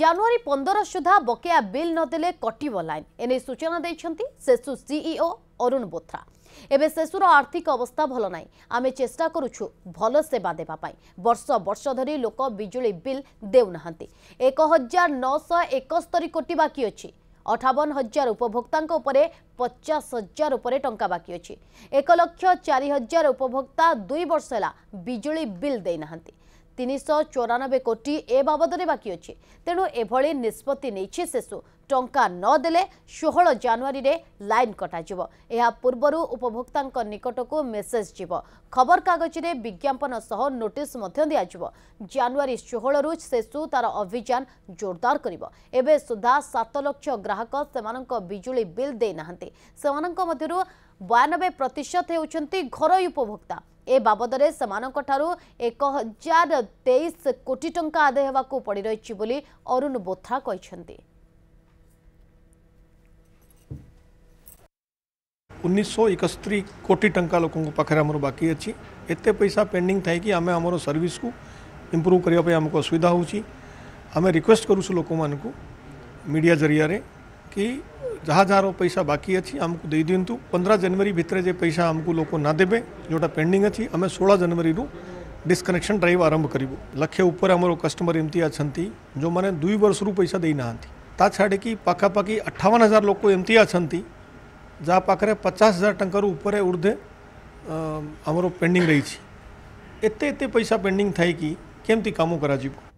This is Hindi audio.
জানুয়ারি পনের সুদ্ধা বকেয়া বিল নদেলে কটিব লাইন এনে সূচনা দিয়েছেন সেসু সিইও e অরুণ বোথ্রা এবে সেসুর আর্থিক অবস্থা ভাল না আমি চেষ্টা করুছু ভাল সেবা দেওয়া বর্ষ বর্ষ ধরি লোক বিজুড়ি বিল দেউ না এক হাজার নশ একস্তরি কোটি বাকি অছি অঠাবন হাজার উপভোক্তাঙ্ক উপরে পচাশ হাজার উপরে টঙ্কা বাকি অছি এক লক্ষ চারি হাজার উপভোক্তা দুই বর্ষ হল বিজুড়ি বিল দেই না ତିନିଶହ ଚଉରାନବେ କୋଟି ଏ ବାବଦରେ ବାକି ଅଛି ତେଣୁ ଏଭଳି ନିଷ୍ପତ୍ତି ନେଇଛି ଶେଷୁ ଟଙ୍କା ନ ଦେଲେ ଷୋହଳ ଜାନୁଆରୀରେ ଲାଇନ୍ କଟାଯିବ ଏହା ପୂର୍ବରୁ ଉପଭୋକ୍ତାଙ୍କ ନିକଟକୁ ମେସେଜ୍ ଯିବ ଖବରକାଗଜରେ ବିଜ୍ଞାପନ ସହ ନୋଟିସ୍ ମଧ୍ୟ ଦିଆଯିବ ଜାନୁଆରୀ ଷୋହଳରୁ ଶେଷୁ ତାର ଅଭିଯାନ ଜୋରଦାର କରିବ ଏବେ ସୁଦ୍ଧା ସାତ ଲକ୍ଷ ଗ୍ରାହକ ସେମାନଙ୍କ ବିଜୁଳି ବିଲ୍ ଦେଇନାହାନ୍ତି ସେମାନଙ୍କ ମଧ୍ୟରୁ ବୟାନବେ ପ୍ରତିଶତ ହେଉଛନ୍ତି ଘରୋଇ ଉପଭୋକ୍ତା ए बाबदे एक हजार तेईस कोटी टंका आदाय होगा पड़ रही अरुण बोथ्रा कहते उन्नीस एकस्तरी कोटी टंका लोक आम बाकी अच्छी एत पैसा पेंडिंग थी कि आम आम सर्विस को इम्प्रूव करने आमको असुविधा होमें रिक्वेस्ट करुँ लोक मीडिया जरिया कि जहाँ जहाँ पैसा बाकी अच्छी आमको दे दिंतु पंद्रह जनवरी भितर जो पैसा आमको लोक ना देवे जोटा पेंडिंग अच्छी आम षोह जनवरी डिस्कनेक्शन ड्राइव आरंभ करूँ लक्ष्य उपर आम कस्टमर एमती अच्छा जो मैंने दुई वर्ष रू पैसा देना ता छाड़ी पखापाखि अठावन हजार लोक एमती अच्छा जहाँ पाखे पचास हजार टकर ऊर्धे आमर पेंडिंग रही एत पैसा पेंडिंग थी किमती केमती कम कर